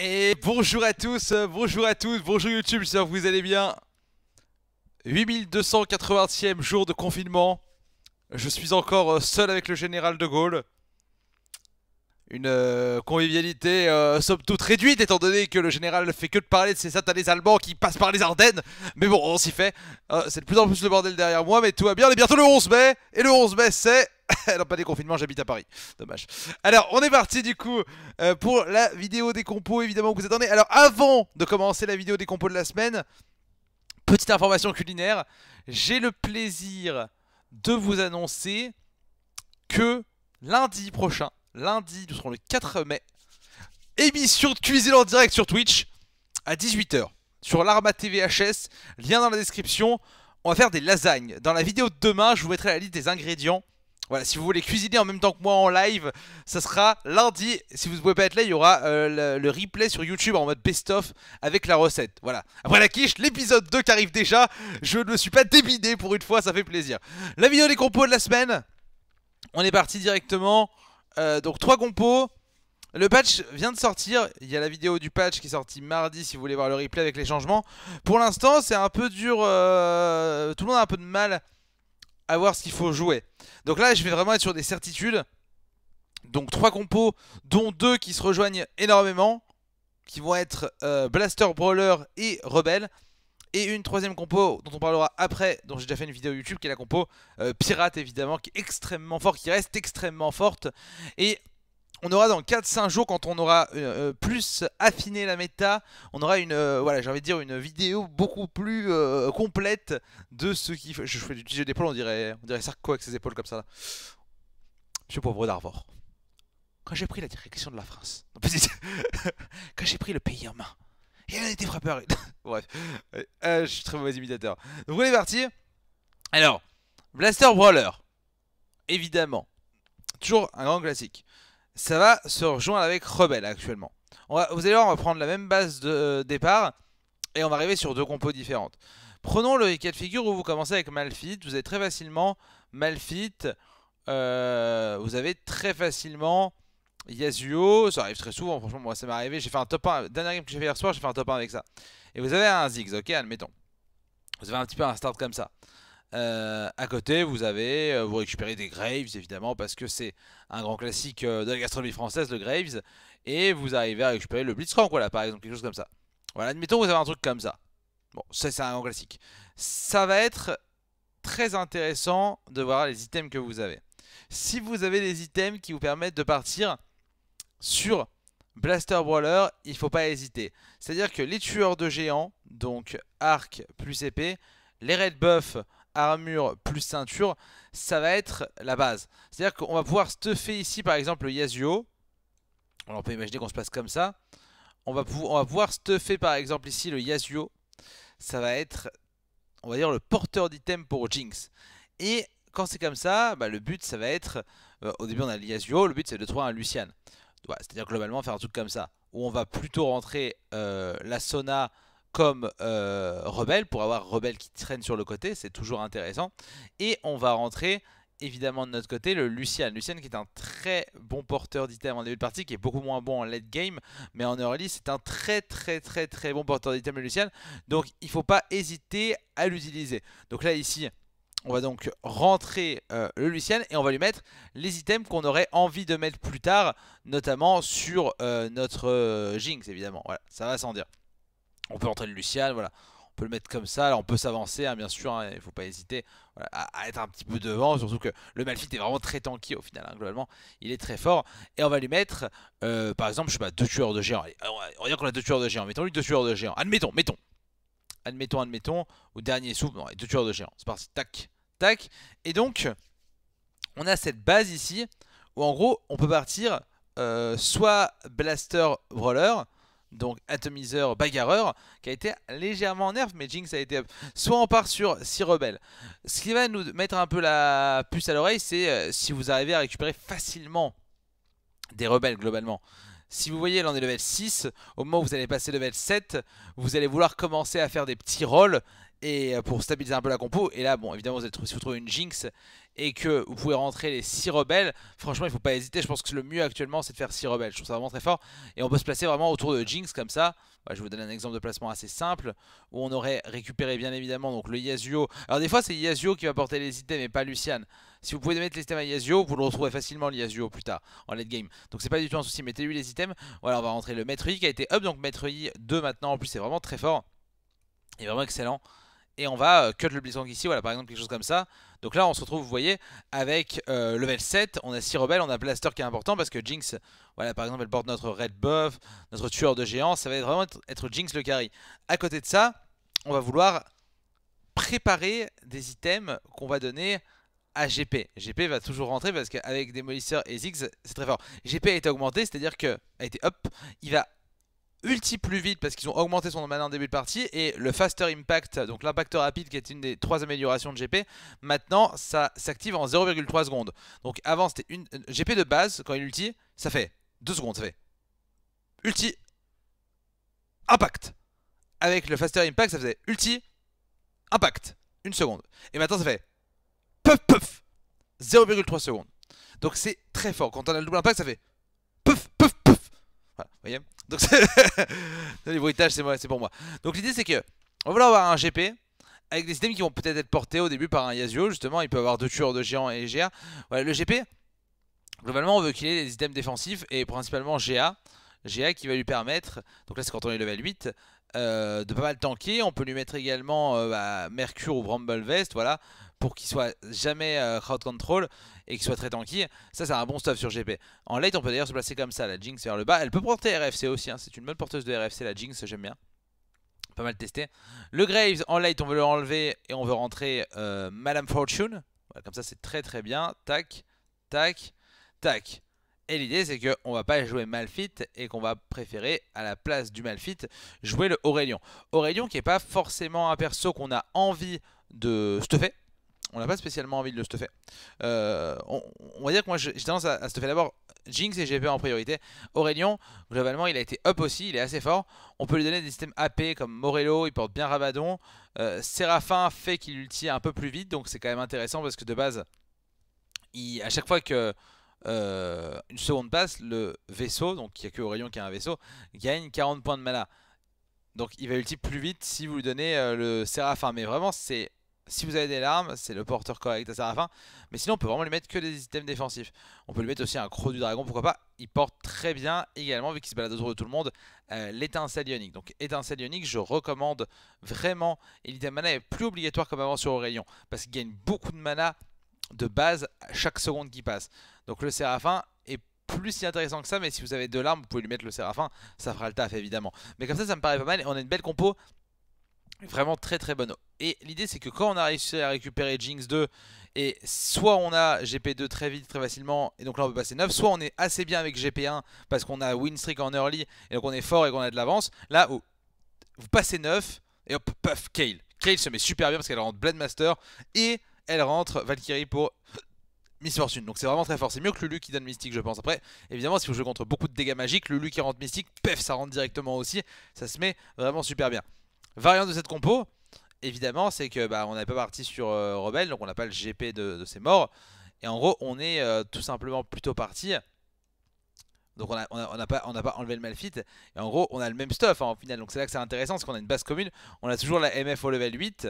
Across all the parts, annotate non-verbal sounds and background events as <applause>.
Et bonjour à tous, euh, bonjour à tous, bonjour YouTube, j'espère que vous allez bien. 8280e jour de confinement. Je suis encore euh, seul avec le général de Gaulle. Une euh, convivialité somme toute réduite étant donné que le général ne fait que de parler de ces satanés allemands qui passent par les Ardennes. Mais bon, on s'y fait. c'est de plus en plus le bordel derrière moi, mais tout va bien. On est bientôt le 11 mai. Et le 11 mai, c'est alors <laughs> pas des confinements, j'habite à Paris. Dommage. Alors, on est parti du coup euh, pour la vidéo des compos, évidemment, que vous attendez. Alors, avant de commencer la vidéo des compos de la semaine, petite information culinaire. J'ai le plaisir de vous annoncer que lundi prochain, lundi, nous serons le 4 mai, émission de cuisine en direct sur Twitch à 18h sur l'Arma TVHS, lien dans la description. On va faire des lasagnes. Dans la vidéo de demain, je vous mettrai la liste des ingrédients voilà, si vous voulez cuisiner en même temps que moi en live, ça sera lundi. Si vous ne pouvez pas être là, il y aura euh, le, replay sur YouTube en mode best-of avec la recette. Voilà. Après la quiche, l'épisode 2 qui arrive déjà, je ne me suis pas débiné pour une fois, ça fait plaisir. La vidéo des compos de la semaine, on est parti directement. Euh, donc trois compos. Le patch vient de sortir, il y a la vidéo du patch qui est sortie mardi si vous voulez voir le replay avec les changements. Pour l'instant c'est un peu dur, euh, tout le monde a un peu de mal voir ce qu'il faut jouer. Donc là, je vais vraiment être sur des certitudes. Donc trois compos, dont deux qui se rejoignent énormément, qui vont être euh, Blaster Brawler et Rebelle. Et une troisième compo dont on parlera après, dont j'ai déjà fait une vidéo YouTube, qui est la compo euh, Pirate évidemment, qui est extrêmement forte, qui reste extrêmement forte. Et on aura dans 4-5 jours, quand on aura euh, euh, plus affiné la méta, on aura une, euh, voilà, j'ai dire, une vidéo beaucoup plus complète de ce qui fait. Je, fais du jeu d'épaule, on dirait, on dirait quoi avec ses épaules comme ça. Là. Monsieur pauvre d'Arvor. Quand j'ai pris la direction de la France, <laughs> quand j'ai pris le pays en main, et a était frappé. <laughs> Bref, je suis très mauvais imitateur. Donc on est parti. Alors, Blaster Brawler, évidemment, toujours un grand classique ça va se rejoindre avec Rebelle actuellement. On va, vous allez voir, on va prendre la même base de euh, départ et on va arriver sur deux compos différentes. Prenons le cas de figure où vous commencez avec Malphite. Vous avez très facilement Malphite. Euh, vous avez très facilement Yasuo. Ça arrive très souvent. Franchement, moi, ça m'est arrivé. J'ai fait un top 1. dernière game que j'ai fait hier soir, j'ai fait un top 1 avec ça. Et vous avez un Ziggs, ok, admettons. Vous avez un petit peu un start comme ça. Euh, à côté, vous avez, euh, vous récupérez des Graves évidemment parce que c'est un grand classique euh, de la gastronomie française, le Graves, et vous arrivez à récupérer le Blitzcrank, voilà par exemple, quelque chose comme ça. Voilà, admettons vous avez un truc comme ça. Bon, ça c'est un grand classique. Ça va être très intéressant de voir les items que vous avez. Si vous avez des items qui vous permettent de partir sur Blaster Brawler, il faut pas hésiter. C'est-à-dire que les tueurs de géants, donc arc plus épée, les red buffs armure plus ceinture, ça va être la base. C'est-à-dire qu'on va pouvoir stuffer ici par exemple le Yasuo. Alors on peut imaginer qu'on se passe comme ça. On va, on va pouvoir stuffer par exemple ici le Yasuo. Ça va être, on va dire, le porteur d'item pour Jinx. Et quand c'est comme ça, bah, le but ça va être, euh, au début on a le Yasuo, le but c'est de trouver un Lucian. C'est-à-dire globalement faire un truc comme ça, où on va plutôt rentrer euh, la Sona comme euh, Rebelle, pour avoir Rebelle qui traîne sur le côté, c'est toujours intéressant. Et on va rentrer évidemment de notre côté le Lucian. Lucian qui est un très bon porteur d'items en début de partie, qui est beaucoup moins bon en late game, mais en early c'est un très très très très bon porteur d'items le Lucian. Donc il ne faut pas hésiter à l'utiliser. Donc là ici on va donc rentrer euh, le Lucian et on va lui mettre les items qu'on aurait envie de mettre plus tard, notamment sur euh, notre Jinx évidemment, voilà, ça va sans dire. On peut entrer le voilà. On peut le mettre comme ça, là, on peut s'avancer, hein, bien sûr, il hein, ne faut pas hésiter à, être un petit peu devant, surtout que le Malphite est vraiment très tanky au final, hein, globalement, il est très fort. Et on va lui mettre, euh, par exemple, je sais pas, deux tueurs de géants. on va qu'on a deux tueurs de géants, mettons-lui deux tueurs de géants. Admettons, mettons, admettons, admettons, au dernier souffle, non, deux tueurs de géants, c'est parti, tac, tac. Et donc, on a cette base ici, où en gros, on peut partir euh, soit Blaster Brawler, donc atomiseur Bagarreur, qui a été légèrement nerf, mais Jinx a été up. Soit on part sur 6 rebelles. Ce qui va nous mettre un peu la puce à l'oreille, c'est euh, si vous arrivez à récupérer facilement des rebelles globalement. Si vous voyez, là on est level 6, au moment où vous allez passer level 7, vous allez vouloir commencer à faire des petits rolls et euh, pour stabiliser un peu la compo. Et là, bon, évidemment, vous êtes, si vous trouvez une Jinx et que vous pouvez rentrer les 6 rebelles, franchement, il ne faut pas hésiter. Je pense que le mieux actuellement, c'est de faire 6 rebelles. Je trouve ça vraiment très fort. Et on peut se placer vraiment autour de Jinx comme ça. Bah, je vous donne un exemple de placement assez simple où on aurait récupéré, bien évidemment, donc le Yasuo. Alors, des fois, c'est Yasuo qui va porter les items et pas Lucian. Si vous pouvez mettre les items à Yasuo, vous le retrouverez facilement, le Yasuo, plus tard en late game. Donc, c'est pas du tout un souci. Mettez-lui les items. Voilà, on va rentrer le Maître Yi qui a été up. Donc, Maître Yi 2 maintenant. En plus, c'est vraiment très fort. et vraiment excellent et on va euh, cut le Blitzcrank ici, voilà par exemple quelque chose comme ça. Donc là on se retrouve vous voyez avec euh, level 7, on a 6 rebelles, on a Blaster qui est important parce que Jinx, voilà par exemple elle porte notre red buff, notre tueur de géants, ça va vraiment être, Jinx le carry. À côté de ça, on va vouloir préparer des items qu'on va donner à GP. GP va toujours rentrer parce qu'avec Démolisseur et Ziggs, c'est très fort. GP a été augmenté, c'est-à-dire que a été up, il va ulti plus vite parce qu'ils ont augmenté son mana en début de partie et le faster impact, donc l'impact rapide qui est une des trois améliorations de GP, maintenant ça s'active en 0,3 secondes. Donc avant c'était une euh, GP de base quand il ulti, ça fait 2 secondes, ça fait ulti impact. Avec le faster impact, ça faisait ulti impact, une seconde. Et maintenant ça fait 0,3 secondes. Donc c'est très fort. Quand on a le double impact, ça fait puf puff voilà, vous voyez Donc les <laughs> bruitages, c'est pour moi. Donc l'idée, c'est que on va avoir un GP avec des items qui vont peut-être être portés au début par un Yasuo, justement. Il peut avoir deux tueurs de géants et GA. Voilà, le GP, globalement, on veut qu'il ait des items défensifs et principalement GA. GA qui va lui permettre, donc là c'est quand on est level 8, euh, de pas mal tanker. On peut lui mettre également euh, bah, Mercure ou Bramble Vest, voilà, pour qu'il soit jamais euh, crowd control et qu'il soit très tanky. Ça, c'est un bon stuff sur GP. En late, on peut d'ailleurs se placer comme ça, la Jinx vers le bas. Elle peut porter RFC aussi, hein, c'est une bonne porteuse de RFC, la Jinx, j'aime bien. Pas mal testé. Le Graves, en late, on veut le enlever et on veut rentrer euh, Madame Fortune. comme ça, c'est très très bien. Tac, tac, tac. Et l'idée c'est qu'on va pas jouer Malfit et qu'on va préférer à la place du Malfit jouer le Aurélion. Aurélion qui n'est pas forcément un perso qu'on a envie de stuffer on n'a pas spécialement envie de le stuffer. Euh, on, va dire que moi j'ai tendance à, stuffer d'abord Jinx et GP en priorité. Aurélion, globalement, il a été up aussi, il est assez fort. On peut lui donner des systèmes AP comme Morello, il porte bien Rabadon. Euh, Séraphin fait qu'il ulti un peu plus vite, donc c'est quand même intéressant parce que de base, à chaque fois que. Euh, une seconde passe, le vaisseau, donc il n'y a que Aurélien qui a un vaisseau, gagne 40 points de mana. Donc il va ulti plus vite si vous lui donnez le Séraphin. Mais vraiment, c'est si vous avez des larmes, c'est le porteur correct à Serafin. Mais sinon, on peut vraiment lui mettre que des items défensifs. On peut lui mettre aussi un croc du dragon, pourquoi pas. Il porte très bien également, vu qu'il se balade autour de tout le monde, euh, l'étincelle ionique. Donc étincelle ionique, je recommande vraiment. Et l'item mana est plus obligatoire comme avant sur Aurélion, parce qu'il gagne beaucoup de mana de base à chaque seconde qui passe. Donc le Séraphin est plus si intéressant que ça, mais si vous avez deux larmes, vous pouvez lui mettre le Séraphin, ça fera le taf évidemment. Mais comme ça, ça me paraît pas mal, et on a une belle compo Vraiment très très bonne. Et l'idée c'est que quand on a réussi à récupérer Jinx 2 et soit on a GP2 très vite, très facilement et donc là on peut passer 9, soit on est assez bien avec GP1 parce qu'on a win streak en early et donc on est fort et qu'on a de l'avance. Là où vous passez 9 et hop, paf, Kale. Kale se met super bien parce qu'elle rentre Blade Master et elle rentre Valkyrie pour <coughs> Miss Fortune. Donc c'est vraiment très fort. C'est mieux que Lulu qui donne Mystique, je pense. Après, évidemment, si vous jouez contre beaucoup de dégâts magiques, Lulu qui rentre Mystique, paf ça rentre directement aussi. Ça se met vraiment super bien. Variante de cette compo, évidemment, c'est que bah, on n'est pas parti sur euh, Rebelle, donc on n'a pas le GP de, ses morts. Et en gros, on est euh, tout simplement plutôt parti. Donc on n'a pas, enlevé le Malfit. Et en gros, on a le même stuff en hein, final. Donc c'est là que c'est intéressant, parce qu'on a une base commune. On a toujours la MF au level 8.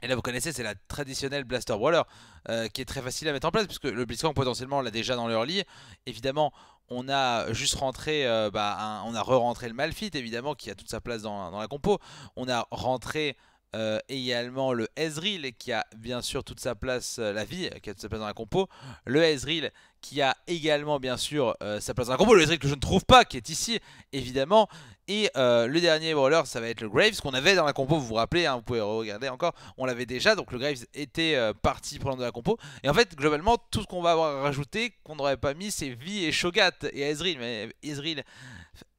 Et là, vous connaissez, c'est la traditionnelle Blaster Brawler euh, qui est très facile à mettre en place puisque le Blitzcrank potentiellement l'a déjà dans leur lit. Évidemment, on a juste rentré, euh, bah, on a re-rentré le Malfit évidemment qui a toute sa place dans, la compo. On a rentré euh, également le Ezreal qui a bien sûr toute sa place, euh, la vie qui a toute sa place dans la compo. Le Ezreal qui a également bien sûr sa place dans la compo. Le Ezreal que je ne trouve pas qui est ici évidemment. Et euh, le dernier brawler, ça va être le Graves, qu'on avait dans la compo, vous vous rappelez, hein, vous pouvez regarder encore, on l'avait déjà, donc le Graves était euh, parti pendant la compo. Et en fait, globalement, tout ce qu'on va avoir rajouté, qu'on n'aurait pas mis, c'est Vi et Shogat et Ezreal. Mais Ezreal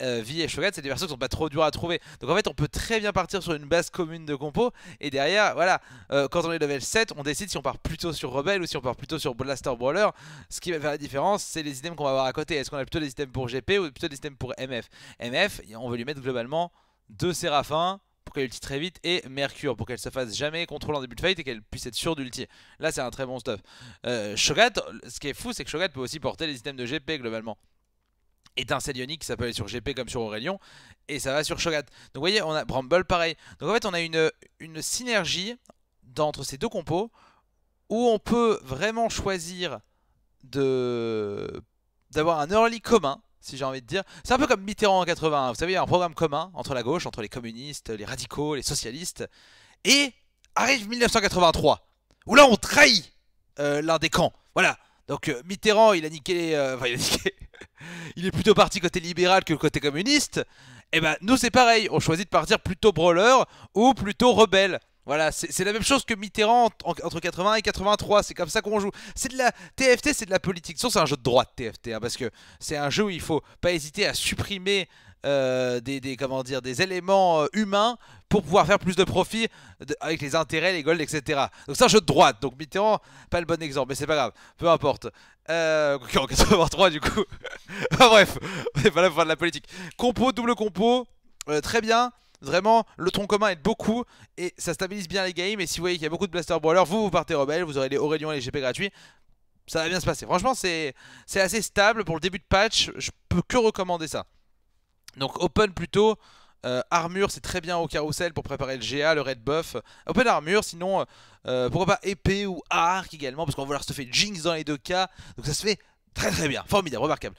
euh, vie et Shogat, c'est des persos qui sont pas trop durs à trouver. Donc en fait, on peut très bien partir sur une base commune de compo. Et derrière, voilà, euh, quand on est level 7, on décide si on part plutôt sur Rebelle ou si on part plutôt sur Blaster Brawler. Ce qui va faire la différence, c'est les items qu'on va avoir à côté. Est-ce qu'on a plutôt des items pour GP ou plutôt des items pour MF MF, on veut lui mettre globalement deux Séraphins pour qu'elle ulti très vite et Mercure pour qu'elle se fasse jamais contrôler en début de fight et qu'elle puisse être sûre d'ulti. Là c'est un très bon stuff. Euh, Shogat, ce qui est fou c'est que Shogat peut aussi porter les items de GP globalement. Et d'un ça peut aller sur GP comme sur Aurélion, et ça va sur Shogat. Donc vous voyez, on a Bramble pareil. Donc en fait, on a une, une synergie entre ces deux compos où on peut vraiment choisir de d'avoir un early commun, si j'ai envie de dire. C'est un peu comme Mitterrand en 81, vous savez, un programme commun entre la gauche, entre les communistes, les radicaux, les socialistes. Et arrive 1983, où là on trahit euh, l'un des camps. Voilà, donc euh, Mitterrand, il a niqué... Euh, enfin, il a <laughs> il est plutôt parti côté libéral que côté communiste. Et eh ben, nous, c'est pareil. On choisit de partir plutôt brawler ou plutôt rebelle. Voilà, c'est la même chose que Mitterrand entre 80 et 83, c'est comme ça qu'on joue. C'est de la TFT, c'est de la politique. c'est un jeu de droite TFT, hein, parce que c'est un jeu où il faut pas hésiter à supprimer euh, des, comment dire, des éléments euh, humains pour pouvoir faire plus de profit avec les intérêts, les golds, etc. Donc c'est un jeu de droite, donc Mitterrand, pas le bon exemple, mais c'est pas grave, peu importe. Euh, en 83 <laughs> du coup. <laughs> enfin bref, on n'est pas là pour faire de la politique. Compo, double compo, euh, très bien. Vraiment, le tronc commun aide beaucoup et ça stabilise bien les games. Et si vous voyez qu'il y a beaucoup de Blaster Brawler, vous vous partez rebelle, vous aurez les Aurélion et les GP gratuits ça va bien se passer. Franchement, c'est assez stable pour le début de patch. Je peux que recommander ça. Donc open plutôt, euh, armure c'est très bien au carrousel pour préparer le GA, le red buff. Open armure sinon euh, euh, pourquoi pas épée ou arc également parce qu'on va leur se Jinx dans les deux cas. Donc ça se fait très très bien, formidable, remarquable.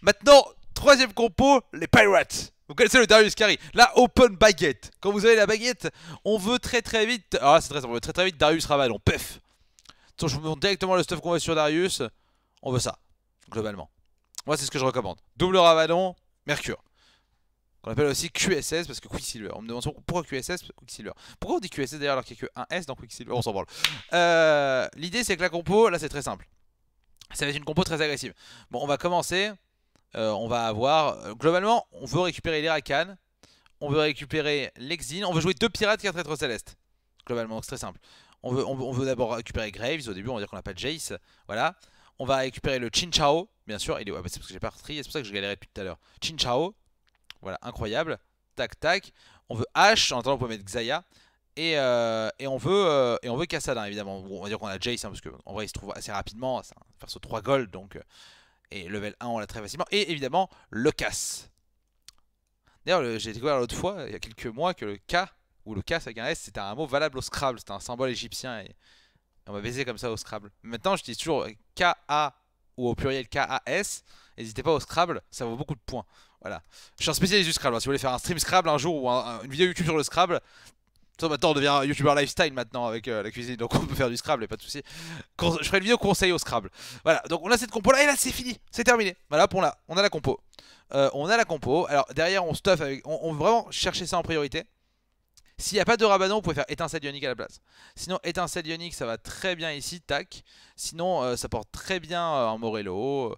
Maintenant, troisième compo, les Pirates. Vous connaissez le Darius Carry, la open baguette. Quand vous avez la baguette, on veut très très vite... Ah c'est très on veut très très vite Darius Ravalon, pef. je vous directement le stuff qu'on veut sur Darius. On veut ça, globalement. Moi c'est ce que je recommande. Double Ravalon, Mercure qu'on appelle aussi QSS parce que Quicksilver. On me demande pourquoi QSS Quicksilver. Pourquoi on dit QSS d'ailleurs alors qu'il n'y a que un S dans Quicksilver On s'en parle. Euh, l'idée c'est que la compo, là c'est très simple. Ça va être une compo très agressive. Bon, on va commencer. Euh, on va avoir. Euh, globalement, on veut récupérer les On veut récupérer l'Exine. On veut jouer deux pirates et très céleste. Globalement, c'est très simple. On veut, on veut, d'abord récupérer Graves. Au début, on va dire qu'on pas Jace. Voilà. On va récupérer le Chinchao, bien sûr. Il est... ouais, bah, c'est parce que j'ai pas retri, c'est pour ça que je galérais depuis tout à l'heure. Chinchao, voilà, incroyable. Tac, tac. On veut H, en attendant on peut mettre Xaya. Et, euh, et, on veut euh, et on veut Kassadin évidemment. on va dire qu'on a Jace hein, parce que vrai il se trouve assez rapidement, faire ce 3 gold donc euh, et level 1 on l'a très facilement et évidemment le casse D'ailleurs j'ai découvert l'autre fois il y a quelques mois que le K ou le cas avec un S c'était un mot valable au Scrabble, c'était un symbole égyptien et, on va baisé comme ça au Scrabble. Maintenant je dis toujours K ou au pluriel K A N'hésitez pas au Scrabble, ça vaut beaucoup de points. Voilà. Je suis un spécialiste du Scrabble. Hein. Si vous voulez faire un stream Scrabble un jour ou une vidéo YouTube sur le Scrabble, toi maintenant on devient un YouTuber lifestyle maintenant avec euh, la cuisine, donc on peut faire du Scrabble, et pas de soucis. je ferai une vidéo conseil au Scrabble. Voilà, donc on a cette compo là, et là c'est fini, c'est terminé. Voilà, pour là, on a la compo. Euh, on a la compo, alors derrière on stuff avec. On, veut vraiment chercher ça en priorité. S'il n'y a pas de rabanon, vous pouvez faire étincelle ionique à la place. Sinon, étincelle ionique, ça va très bien ici, tac. Sinon, euh, ça porte très bien en Morello.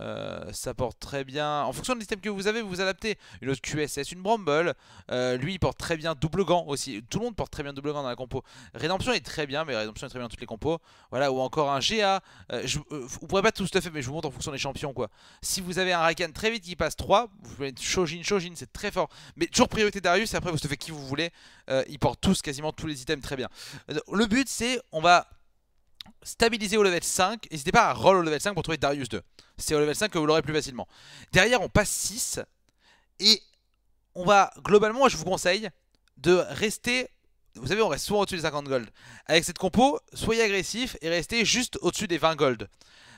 Euh, ça porte très bien, en fonction des items que vous avez, vous vous adaptez. Une autre QSS, une Bramble, euh, lui il porte très bien double gant aussi. Tout le monde porte très bien double gant dans la compo. Rédemption est très bien, mais Rédemption est très bien dans toutes les compos. Voilà, ou encore un GA. Euh, je, vous pourrez pas tout stuffer mais je vous montre en fonction des champions quoi. Si vous avez un Rakan très vite qui passe 3, vous pouvez mettre Shojin, Shojin, c'est très fort. Mais toujours priorité Darius, après vous stuffez qui vous voulez. il porte tous, quasiment tous les items très bien. Le but c'est, on va stabiliser au level 5. N'hésitez pas à roll au level 5 pour trouver Darius 2. C'est au level 5 que vous l'aurez plus facilement. Derrière, on passe 6. Et on va, globalement, je vous conseille de rester... Vous savez, on reste souvent au-dessus des 50 gold. Avec cette compo, soyez agressif et restez juste au-dessus des 20 gold.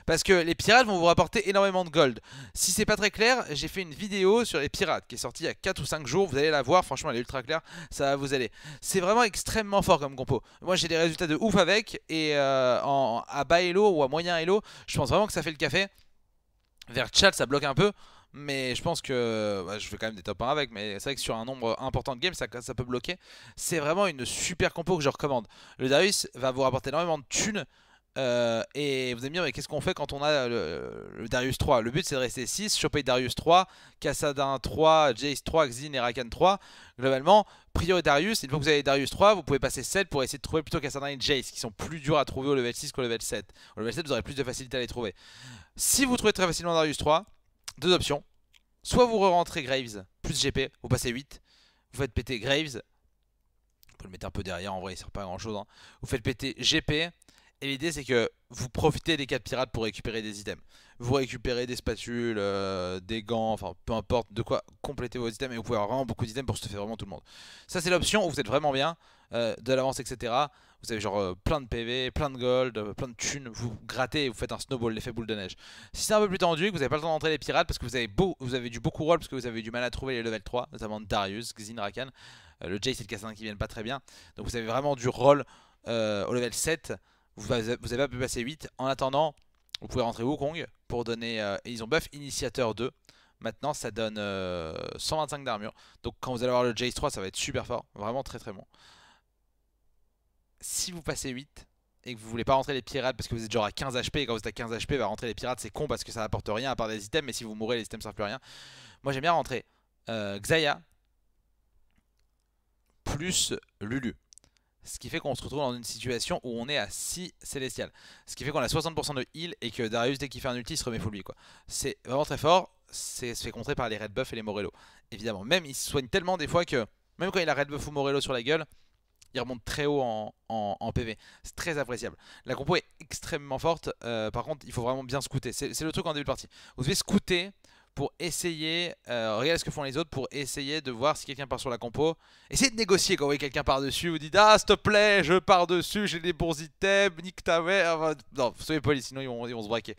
Parce que les pirates vont vous rapporter énormément de gold. Si c'est pas très clair, j'ai fait une vidéo sur les pirates qui est sortie il y a 4 ou 5 jours. Vous allez la voir, franchement elle est ultra claire, ça va vous aller. C'est vraiment extrêmement fort comme compo. Moi j'ai des résultats de ouf avec et euh, en, à bas elo ou à moyen elo, je pense vraiment que ça fait le café. Vers chat, ça bloque un peu. Mais je pense que je fais quand même des top 1 avec. Mais c'est vrai que sur un nombre important de games, ça, ça peut bloquer. C'est vraiment une super compo que je recommande. Le Darius va vous rapporter énormément de thunes. Euh, et vous allez me dire, mais qu'est-ce qu'on fait quand on a le, Darius 3 Le but c'est de rester 6, choper Darius 3, Kassadin 3, Jace 3, Xin et Rakan 3. Globalement, priori Darius, une fois que vous avez Darius 3, vous pouvez passer 7 pour essayer de trouver plutôt Cassadin et Jace qui sont plus durs à trouver au level 6 qu'au level 7. Au level 7, vous aurez plus de facilité à les trouver. Si vous trouvez très facilement Darius 3, deux options. Soit vous re-rentrez Graves plus GP, vous passez 8, vous faites péter Graves, vous pouvez le mettre un peu derrière en vrai, il sert pas à grand chose. Hein. Vous faites péter GP, et l'idée c'est que vous profitez des 4 pirates pour récupérer des items. Vous récupérez des spatules, euh, des gants, enfin peu importe de quoi compléter vos items et vous pouvez avoir vraiment beaucoup d'items pour se faire vraiment tout le monde. Ça c'est l'option où vous êtes vraiment bien, euh, de l'avance etc. Vous avez genre euh, plein de PV, plein de gold, plein de thunes, vous grattez et vous faites un snowball, l'effet boule de neige. Si c'est un peu plus tendu, que vous n'avez pas le temps d'entrer les pirates parce que vous avez, beau, vous avez du beaucoup roll parce que vous avez du mal à trouver les level 3, notamment Darius, Xin, Rakan. le Jay c'est le Kassadin qui viennent pas très bien. Donc vous avez vraiment du roll au level 7. Vous avez, pas pu passer 8. En attendant, vous pouvez rentrer Wukong pour donner... Euh, ils ont buff Initiateur 2. Maintenant, ça donne 125 euh, d'armure. Donc quand vous allez avoir le Jace 3, ça va être super fort. Vraiment très très bon. Si vous passez 8 et que vous voulez pas rentrer les pirates parce que vous êtes genre à 15 HP et quand vous êtes à 15 HP, va bah, rentrer les pirates c'est con parce que ça n'apporte rien à part des items. Mais si vous mourrez, les items servent plus à rien. Moi j'aime bien rentrer euh, Xayah plus Lulu. Ce qui fait qu'on se retrouve dans une situation où on est à 6 célestial. Ce qui fait qu'on a 60% de heal et que Darius, dès qu'il fait un ulti, il se remet full lui. C'est vraiment très fort. C'est fait contrer par les red Buff et les Morello. Évidemment, même il se soigne tellement des fois que même quand il a red buff ou Morello sur la gueule, il remonte très haut en, PV. C'est très appréciable. La compo est extrêmement forte. Euh, par contre, il faut vraiment bien scouter. C'est le truc en début de partie. Vous devez scouter pour essayer, euh, ce que font les autres, pour essayer de voir si quelqu'un part sur la compo. Essayez de négocier quand vous voyez quelqu'un par-dessus, vous dites « Ah, s'il te plaît, je pars dessus, j'ai des bons items, nique ta mère Non, soyez polis, sinon ils vont, se braquer.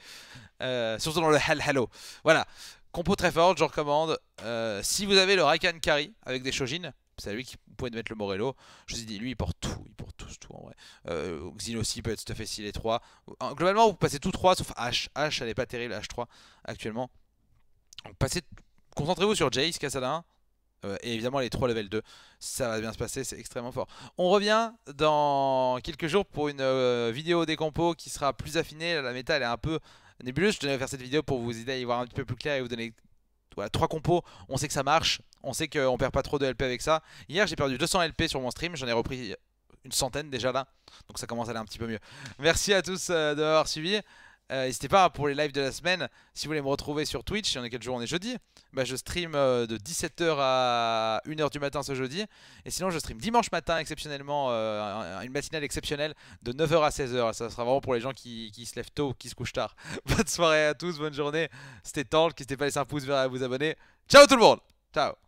Euh, surtout dans le Hell Hello. Voilà, compo très forte, je recommande. Euh, si vous avez le Rakan Kari avec des Shojin, c'est à lui qui pourrait mettre le Morello. Je vous ai dit, lui, il porte tout, il porte tous tout en vrai. Euh, Xin aussi peut être stuffé s'il est 3. Globalement, vous passez tout 3 sauf H. H, elle est pas terrible, H3 actuellement. Donc concentrez-vous sur Jace, Kassadin, euh, et évidemment les 3 level 2. Ça va bien se passer, c'est extrêmement fort. On revient dans quelques jours pour une euh, vidéo des compos qui sera plus affinée. La méta elle est un peu nébuleuse. Je tenais faire cette vidéo pour vous aider à y voir un petit peu plus clair et vous donner voilà, 3 compos. On sait que ça marche, on sait qu'on perd pas trop de LP avec ça. Hier j'ai perdu 200 LP sur mon stream, j'en ai repris une centaine déjà là. Donc ça commence à aller un petit peu mieux. Merci à tous de euh, d'avoir suivi. Euh, n'hésitez pas hein, pour les lives de la semaine, si vous voulez me retrouver sur Twitch, il y en a quelques jours, on est jeudi, bah je stream euh, de 17h à 1h du matin ce jeudi. Et sinon je stream dimanche matin exceptionnellement, euh, une matinale exceptionnelle de 9h à 16h. Ça sera vraiment pour les gens qui, qui se lèvent tôt ou qui se couchent tard. <laughs> bonne soirée à tous, bonne journée. C'était Tank, n'hésitez pas à laisser un pouce vers à vous abonner. Ciao tout le monde Ciao